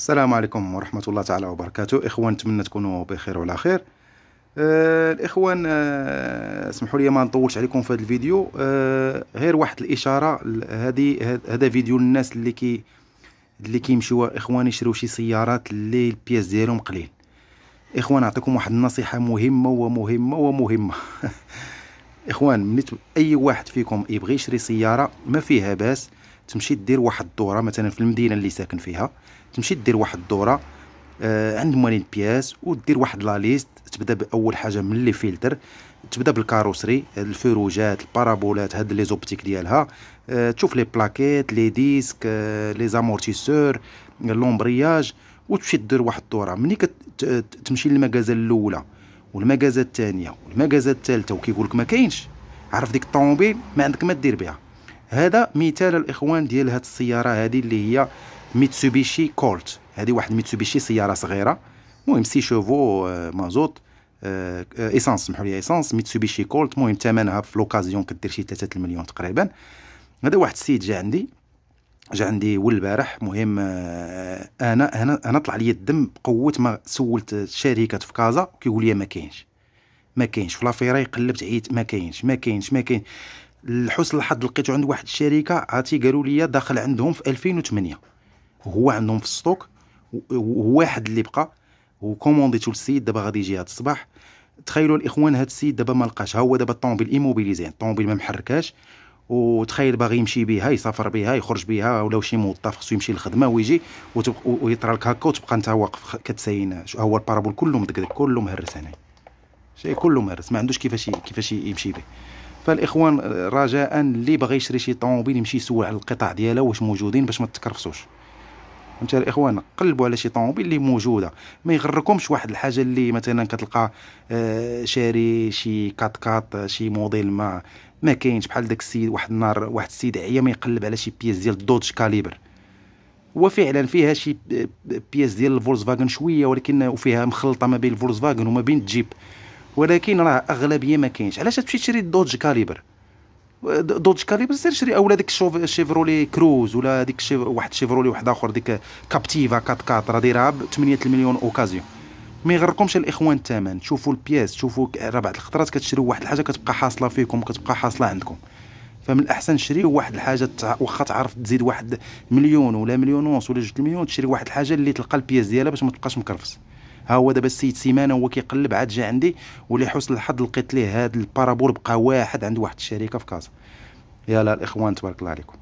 السلام عليكم ورحمة الله تعالى وبركاته إخوان نتمنى تكونوا بخير وعلى خير آه الإخوان آه اسمحوا لي ما نطولش عليكم في هذا الفيديو آه غير واحد الإشارة هذه هذا فيديو للناس اللي كي اللي كيمشيو إخوان يشريو شي سيارات اللي البياس ديالهم قليل إخوان نعطيكم واحد النصيحة مهمة ومهمة ومهمة إخوان من أي واحد فيكم يبغي يشري سيارة ما فيها باس تمشي دير واحد الدوره مثلا في المدينه اللي ساكن فيها تمشي دير واحد الدوره آه عند موالين بياس ودير واحد لا ليست تبدا باول حاجه من لي فلتر تبدا بالكاروسري الفروجات البارابولات هاد لي زوبتيك ديالها آه تشوف لي بلاكيت لي ديسك آه لي زامورتيسور لومبرياج وتمشي دير واحد الدوره ملي كتمشي للمكازا الاولى والمكازا الثانيه والمكازا الثالثه وكيقول لك ما كاينش عرف ديك الطوموبيل ما عندك ما دير بها هذا مثال الاخوان ديال هاد السياره هذه اللي هي ميتسوبيشي كولت هذه واحد ميتسوبيشي سياره صغيره مهم سي شوفو آه، مازوت ايسانس آه، سمحوا لي ايسانس ميتسوبيشي كولت مهم ثمنها في لوكازيون كدير شي 3 المليون تقريبا هذا واحد السيد جا عندي جا عندي ول البارح مهم آه، انا انا انا طلع لي الدم بقوه ما سولت شركه في كازا كيقول لي ما كاينش ما كاينش في لافيراي قلبت عييت ما كاينش ما كاينش ما كاينش لحسن الحظ لقيتو عند واحد الشركه عاتي قالوا لي داخل عندهم في 2008 هو عندهم في السطوك وواحد اللي بقى وكومونديتو للسيد دابا غادي يجي هاد الصباح تخيلوا الاخوان هاد السيد دابا ما لقاش ها هو دابا الطوموبيل ايموبيليزي الطوموبيل ما محركاش وتخيل باغي يمشي بها يسافر بها يخرج بها ولا شي موظف خصو يمشي للخدمه ويجي ويطرى لك هكا وتبقى انت واقف كتساين ها هو البارابول كله مدقدق كله مهرس هنايا شيء كله مارس ما عندوش كيفاش كيفاش يمشي به فالاخوان رجاء اللي باغي يشري شي طوموبيل يمشي يسول على القطع ديالها واش موجودين باش ما تكرفسوش فهمتي الاخوان قلبوا على شي طوموبيل اللي موجوده ما يغركمش واحد الحاجه اللي مثلا كتلقى آه، شاري شي كات كات شي موديل ما ما كاينش بحال داك السيد واحد النهار واحد السيد عيا ما يقلب على شي بيس ديال دوج كاليبر هو فعلا فيها شي بيس ديال الفولكس فاجن شويه ولكن وفيها مخلطه ما بين الفولكس فاجن وما بين الجيب ولكن راه اغلبيه ما كاينش علاش تمشي تشري دوج كاليبر دوج كاليبر سير شري اولا ديك الشيفرولي كروز ولا ديك شيف... واحد شيفرولي واحد اخر ديك كابتيفا كات 4 راه دايرها ب 8 المليون اوكازيون ما يغركمش الاخوان الثمن شوفوا البياس شوفوا راه بعض الخطرات كتشريو واحد الحاجه كتبقى حاصله فيكم كتبقى حاصله عندكم فمن الاحسن تشري واحد الحاجه واخا تعرف تزيد واحد مليون ولا مليون ونص ولا جوج مليون تشري واحد الحاجه اللي تلقى البياس ديالها باش ما تبقاش مكرفس ها هو دابا السيد سيمانه هو كيقلب عاد جا عندي ولحسن الحظ لقيت ليه هذا البارابول بقى واحد عند واحد الشركه في كازا يلا الاخوان تبارك الله عليكم